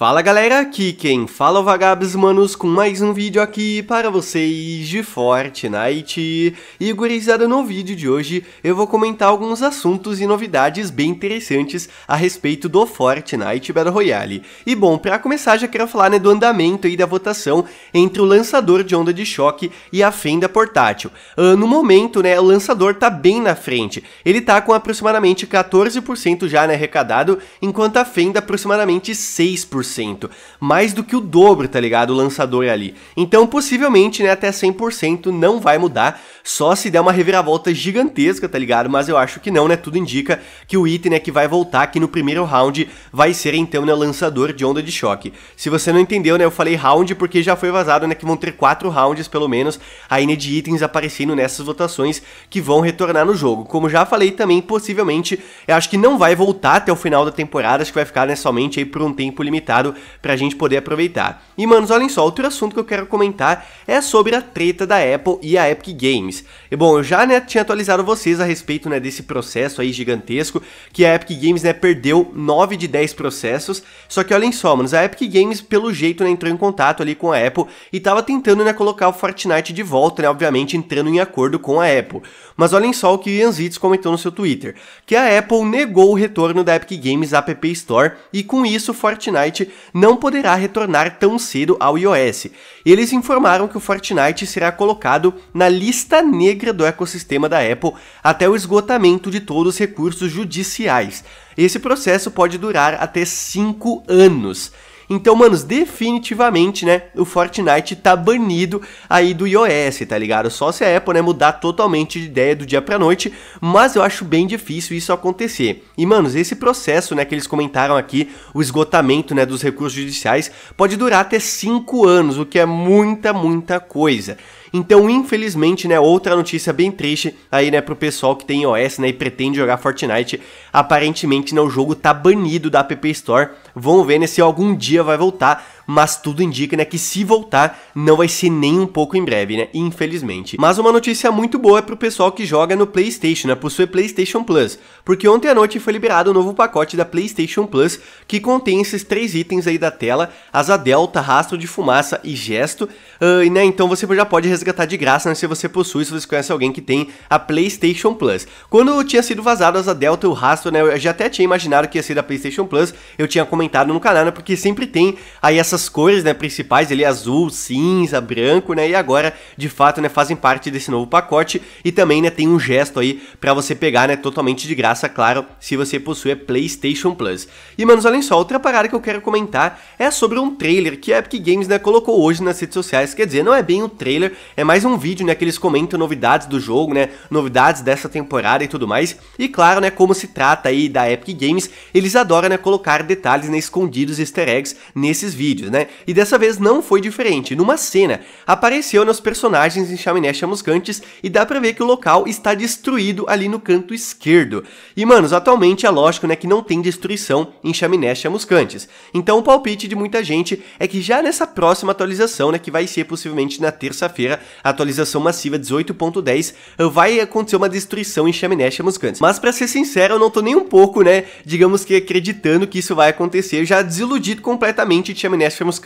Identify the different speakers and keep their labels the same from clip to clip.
Speaker 1: Fala galera, aqui quem fala é o Vagabes Manos com mais um vídeo aqui para vocês de Fortnite. E gurizada, no vídeo de hoje eu vou comentar alguns assuntos e novidades bem interessantes a respeito do Fortnite Battle Royale. E bom, para começar já quero falar né, do andamento e da votação entre o lançador de onda de choque e a fenda portátil. Uh, no momento, né, o lançador tá bem na frente, ele tá com aproximadamente 14% já né, arrecadado, enquanto a fenda aproximadamente 6%. 100%. Mais do que o dobro, tá ligado? O lançador é ali. Então, possivelmente, né, até 100% não vai mudar, só se der uma reviravolta gigantesca, tá ligado? Mas eu acho que não, né? Tudo indica que o item, né, que vai voltar aqui no primeiro round vai ser, então, né, o lançador de onda de choque. Se você não entendeu, né, eu falei round porque já foi vazado, né, que vão ter quatro rounds, pelo menos, ainda né, de itens aparecendo nessas votações que vão retornar no jogo. Como já falei também, possivelmente, eu acho que não vai voltar até o final da temporada, acho que vai ficar, né, somente aí por um tempo limitado lado pra gente poder aproveitar. E, manos, olhem só, outro assunto que eu quero comentar é sobre a treta da Apple e a Epic Games. E, bom, eu já, né, tinha atualizado vocês a respeito, né, desse processo aí gigantesco, que a Epic Games, né, perdeu 9 de 10 processos, só que olhem só, manos, a Epic Games, pelo jeito, né, entrou em contato ali com a Apple e tava tentando, né, colocar o Fortnite de volta, né, obviamente entrando em acordo com a Apple. Mas olhem só o que Ian Zitz comentou no seu Twitter, que a Apple negou o retorno da Epic Games à App Store e com isso Fortnite Fortnite não poderá retornar tão cedo ao iOS. Eles informaram que o Fortnite será colocado na lista negra do ecossistema da Apple até o esgotamento de todos os recursos judiciais. Esse processo pode durar até 5 anos. Então, manos, definitivamente, né, o Fortnite tá banido aí do iOS, tá ligado? Só se a Apple, né, mudar totalmente de ideia do dia pra noite, mas eu acho bem difícil isso acontecer. E, manos, esse processo, né, que eles comentaram aqui, o esgotamento, né, dos recursos judiciais, pode durar até 5 anos, o que é muita, muita coisa. Então, infelizmente, né, outra notícia bem triste aí, né, pro pessoal que tem iOS, né, e pretende jogar Fortnite. Aparentemente, né, o jogo tá banido da App Store. Vamos ver né, se algum dia vai voltar mas tudo indica, né, que se voltar, não vai ser nem um pouco em breve, né, infelizmente. Mas uma notícia muito boa é pro pessoal que joga no PlayStation, né, possui PlayStation Plus, porque ontem à noite foi liberado o um novo pacote da PlayStation Plus, que contém esses três itens aí da tela, asa delta, rastro de fumaça e gesto, uh, e, né, então você já pode resgatar de graça, né, se você possui, se você conhece alguém que tem a PlayStation Plus. Quando tinha sido vazado asa delta e o rastro, né, eu já até tinha imaginado que ia ser da PlayStation Plus, eu tinha comentado no canal, né, porque sempre tem aí essas as cores né, principais ali, é azul, cinza, branco, né? E agora, de fato, né, fazem parte desse novo pacote. E também né, tem um gesto aí para você pegar né, totalmente de graça, claro, se você possui a é PlayStation Plus. E, manos, olhem só, outra parada que eu quero comentar é sobre um trailer que a Epic Games né, colocou hoje nas redes sociais. Quer dizer, não é bem um trailer, é mais um vídeo né, que eles comentam novidades do jogo, né? Novidades dessa temporada e tudo mais. E claro, né, como se trata aí da Epic Games, eles adoram né, colocar detalhes né, escondidos easter eggs nesses vídeos né? E dessa vez não foi diferente. Numa cena, apareceu nos personagens em chaminés chamuscantes e dá pra ver que o local está destruído ali no canto esquerdo. E, manos, atualmente é lógico, né, que não tem destruição em chaminés chamuscantes. Então o palpite de muita gente é que já nessa próxima atualização, né, que vai ser possivelmente na terça-feira, a atualização massiva 18.10, vai acontecer uma destruição em chaminés chamuscantes. Mas para ser sincero, eu não tô nem um pouco, né, digamos que acreditando que isso vai acontecer, já desiludido completamente de chaminés blasfemos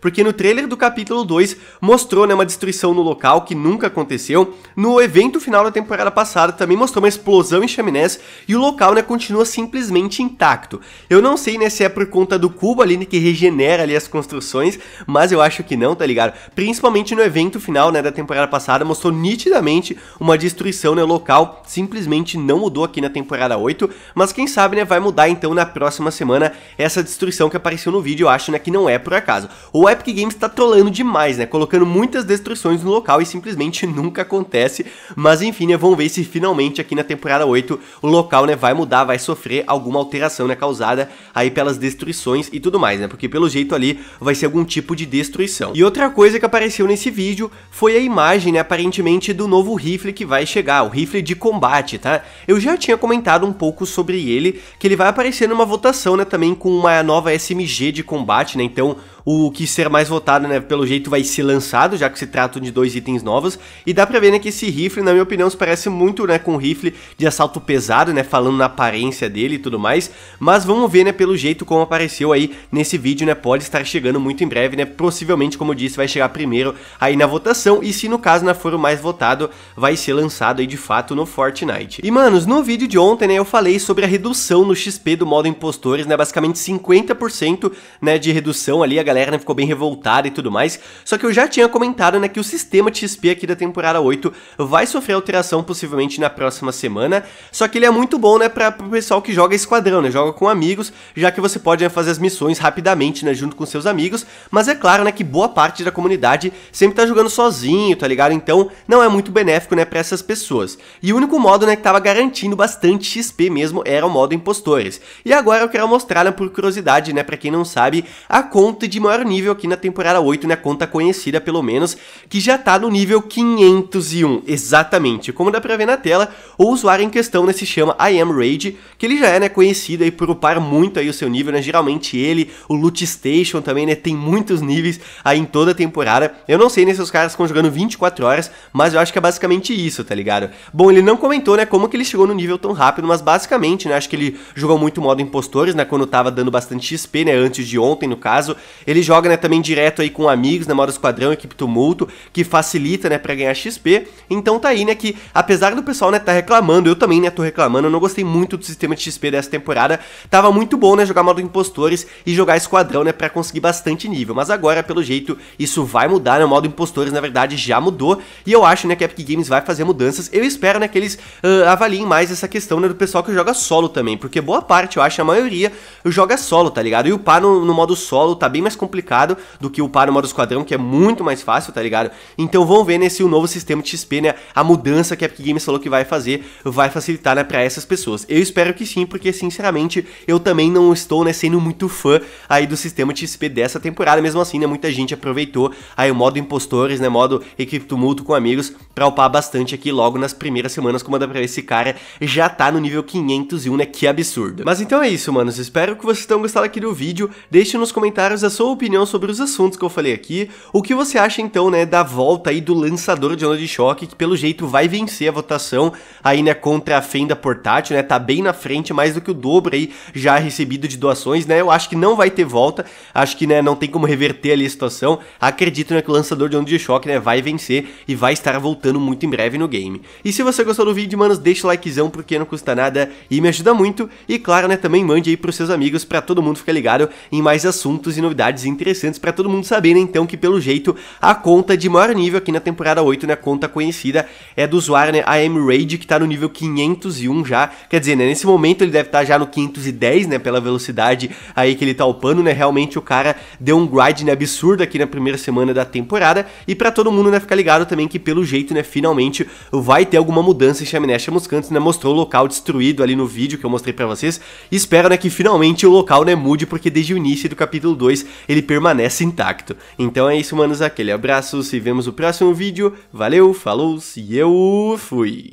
Speaker 1: porque no trailer do capítulo 2 mostrou né, uma destruição no local que nunca aconteceu, no evento final da temporada passada também mostrou uma explosão em chaminés e o local né, continua simplesmente intacto. Eu não sei né, se é por conta do cubo ali né, que regenera ali as construções, mas eu acho que não, tá ligado? Principalmente no evento final né, da temporada passada mostrou nitidamente uma destruição né, local, simplesmente não mudou aqui na temporada 8, mas quem sabe né, vai mudar então na próxima semana essa destruição que apareceu no vídeo, eu acho né, que não é é por acaso. O Epic Games tá trolando demais, né? Colocando muitas destruições no local e simplesmente nunca acontece. Mas enfim, né? Vamos ver se finalmente aqui na temporada 8 o local, né? Vai mudar, vai sofrer alguma alteração, né? Causada aí pelas destruições e tudo mais, né? Porque pelo jeito ali vai ser algum tipo de destruição. E outra coisa que apareceu nesse vídeo foi a imagem, né? Aparentemente do novo rifle que vai chegar, o rifle de combate, tá? Eu já tinha comentado um pouco sobre ele, que ele vai aparecer numa votação, né? Também com uma nova SMG de combate, né? Então então, o que ser mais votado, né, pelo jeito vai ser lançado, já que se trata de dois itens novos. E dá pra ver, né, que esse rifle, na minha opinião, se parece muito, né, com o rifle de assalto pesado, né, falando na aparência dele e tudo mais. Mas vamos ver, né, pelo jeito como apareceu aí nesse vídeo, né, pode estar chegando muito em breve, né, possivelmente, como eu disse, vai chegar primeiro aí na votação. E se no caso, né, for o mais votado, vai ser lançado aí de fato no Fortnite. E, manos, no vídeo de ontem, né, eu falei sobre a redução no XP do modo impostores, né, basicamente 50%, né, de redução eliminação ali, a galera né, ficou bem revoltada e tudo mais. Só que eu já tinha comentado né, que o sistema de XP aqui da temporada 8 vai sofrer alteração possivelmente na próxima semana. Só que ele é muito bom né, para o pessoal que joga esquadrão, né, joga com amigos, já que você pode né, fazer as missões rapidamente né, junto com seus amigos. Mas é claro né, que boa parte da comunidade sempre tá jogando sozinho, tá ligado? Então não é muito benéfico né, para essas pessoas. E o único modo né, que tava garantindo bastante XP mesmo era o modo impostores. E agora eu quero mostrar né, por curiosidade, né, para quem não sabe, a conta conta de maior nível aqui na temporada 8, né? conta conhecida pelo menos, que já tá no nível 501, exatamente. Como dá pra ver na tela, o usuário em questão né, se chama I Am Rage, que ele já é né, conhecido aí por upar muito aí o seu nível, né? Geralmente ele, o Loot Station também, né? Tem muitos níveis aí em toda a temporada. Eu não sei né, se os caras estão jogando 24 horas, mas eu acho que é basicamente isso, tá ligado? Bom, ele não comentou, né, como que ele chegou no nível tão rápido, mas basicamente, né, acho que ele jogou muito modo impostores, né, quando tava dando bastante XP, né, antes de ontem, no caso, caso. Ele joga né, também direto aí com amigos, né, modo esquadrão, equipe tumulto, que facilita né, para ganhar XP. Então tá aí né, que, apesar do pessoal né, tá reclamando, eu também né, tô reclamando, eu não gostei muito do sistema de XP dessa temporada. Tava muito bom né, jogar modo impostores e jogar esquadrão né, para conseguir bastante nível. Mas agora, pelo jeito, isso vai mudar, né, o modo impostores na verdade já mudou. E eu acho né, que a Epic Games vai fazer mudanças. Eu espero né, que eles uh, avaliem mais essa questão né, do pessoal que joga solo também, porque boa parte, eu acho, a maioria joga solo, tá ligado? E upar no, no modo solo tá bem mais complicado do que o no modo Esquadrão, que é muito mais fácil, tá ligado? Então vamos ver nesse novo sistema de XP, né? A mudança que a Epic Games falou que vai fazer vai facilitar, né, pra essas pessoas. Eu espero que sim, porque sinceramente eu também não estou, né, sendo muito fã aí do sistema de XP dessa temporada. Mesmo assim, né, muita gente aproveitou aí o modo impostores, né, modo equipe tumulto com amigos pra upar bastante aqui logo nas primeiras semanas, como dá pra ver, esse cara já tá no nível 501, né, que absurdo. Mas então é isso, manos, espero que vocês tenham gostado aqui do vídeo, deixe nos comentários comentários a sua opinião sobre os assuntos que eu falei aqui. O que você acha então, né, da volta aí do lançador de onda de choque, que pelo jeito vai vencer a votação aí, né, contra a fenda portátil, né? Tá bem na frente, mais do que o dobro aí já recebido de doações, né? Eu acho que não vai ter volta. Acho que, né, não tem como reverter ali a situação. Acredito, né, que o lançador de onda de choque, né, vai vencer e vai estar voltando muito em breve no game. E se você gostou do vídeo, manos, deixa o likezão porque não custa nada e me ajuda muito. E claro, né, também mande aí pros seus amigos para todo mundo ficar ligado em mais assuntos assuntos e novidades interessantes para todo mundo saber, né? então que pelo jeito a conta é de maior nível aqui na temporada 8, né, a conta conhecida é do usuário, né, M. Raid, que tá no nível 501 já, quer dizer, né, nesse momento ele deve estar tá já no 510, né, pela velocidade aí que ele tá upando, né, realmente o cara deu um grind, né, absurdo aqui na primeira semana da temporada, e para todo mundo, né, ficar ligado também que pelo jeito, né, finalmente vai ter alguma mudança em Chaminé Chamuscantes, né, mostrou o local destruído ali no vídeo que eu mostrei para vocês, espero, né, que finalmente o local, né, mude, porque desde o início do capítulo 2, ele permanece intacto. Então é isso, manos, aquele abraço, se vemos no próximo vídeo, valeu, falou, e eu fui!